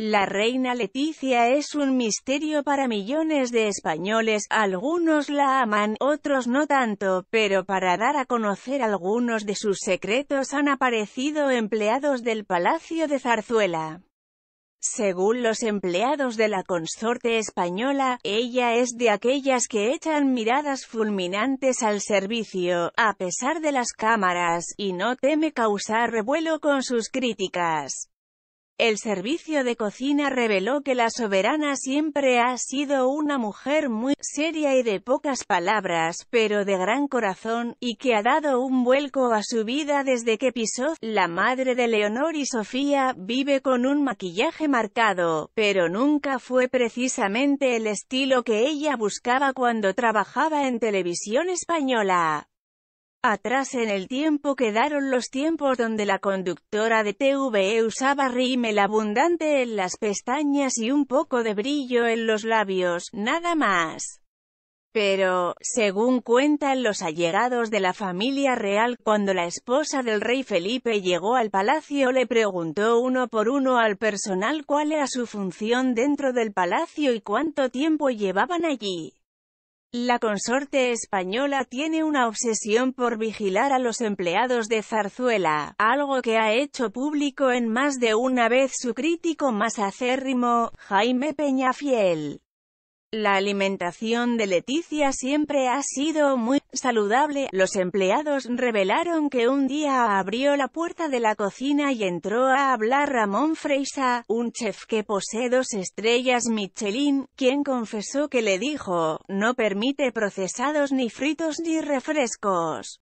La reina Leticia es un misterio para millones de españoles, algunos la aman, otros no tanto, pero para dar a conocer algunos de sus secretos han aparecido empleados del Palacio de Zarzuela. Según los empleados de la consorte española, ella es de aquellas que echan miradas fulminantes al servicio, a pesar de las cámaras, y no teme causar revuelo con sus críticas. El servicio de cocina reveló que la soberana siempre ha sido una mujer muy seria y de pocas palabras, pero de gran corazón, y que ha dado un vuelco a su vida desde que pisó. La madre de Leonor y Sofía vive con un maquillaje marcado, pero nunca fue precisamente el estilo que ella buscaba cuando trabajaba en televisión española. Atrás en el tiempo quedaron los tiempos donde la conductora de TVE usaba rímel abundante en las pestañas y un poco de brillo en los labios, nada más. Pero, según cuentan los allegados de la familia real, cuando la esposa del rey Felipe llegó al palacio le preguntó uno por uno al personal cuál era su función dentro del palacio y cuánto tiempo llevaban allí. La consorte española tiene una obsesión por vigilar a los empleados de Zarzuela, algo que ha hecho público en más de una vez su crítico más acérrimo, Jaime Peñafiel. La alimentación de Leticia siempre ha sido muy saludable. Los empleados revelaron que un día abrió la puerta de la cocina y entró a hablar Ramón Freisa, un chef que posee dos estrellas Michelin, quien confesó que le dijo, no permite procesados ni fritos ni refrescos.